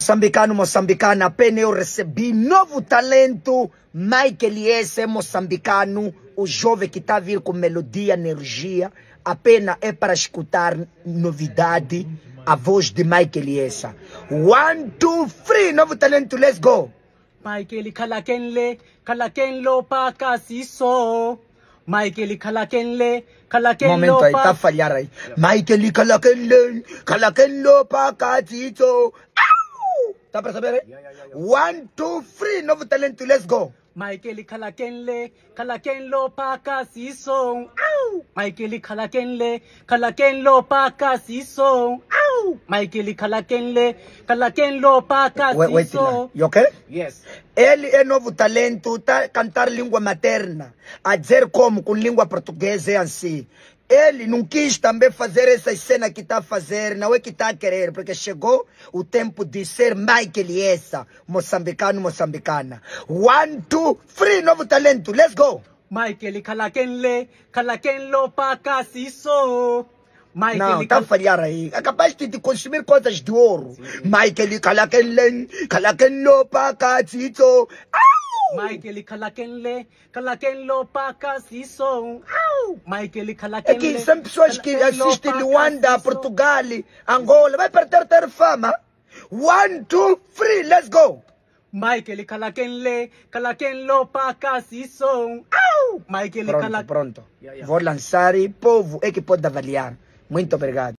Moçambicano, moçambicana, apenas eu recebi novo talento, Michael Iese, moçambicano, o jovem que está a vir com melodia, energia, apenas é para escutar novidade, a voz de Michael Iese. One, two, three, novo talento, let's go! Michael Kalakenle, Kalakenlo Pakasiso. Michael Kalakenle, Kalakenlo Momento aí, tá a falhar aí. Michael Kalakenle, Kalakenlo Pakasiso. Ah! tapresabere eh? one two three novo talent let's go Michael Kalakenle, Kalakenlo Paka Sisong. Michael Kalakenle, Kalakenlo Paka Sisong. Woo! Kalakenle, Kalakenlo Pacatiso. You okay? Yes. Ele é novo talento, tá cantar língua materna, a dizer como com língua portuguesa é assim. Ele não quis também fazer essa cena que está a fazer, não é que está a querer, porque chegou o tempo de ser Michael e essa, moçambicano, moçambicana. One, two, three, novo talento, let's go! Michael Kalakenle, Kalakenlo Pacatiso. Michael, não, está a falhar aí. É capaz de consumir coisas de ouro. Michael, calaquenlen, calaquenlo, pacatito. Michael, calaquenle, calaquenlo, pacatito. Michael, calaquenle. É são pessoas que assistem Luanda, Portugal, Angola. Vai perder ter fama. One, two, three, let's go. Michael, calaquenle, calaquenlo, pacatito. Michael, pronto, pronto. Yeah, yeah. Vou lançar e povo é que pode avaliar. Muito obrigado.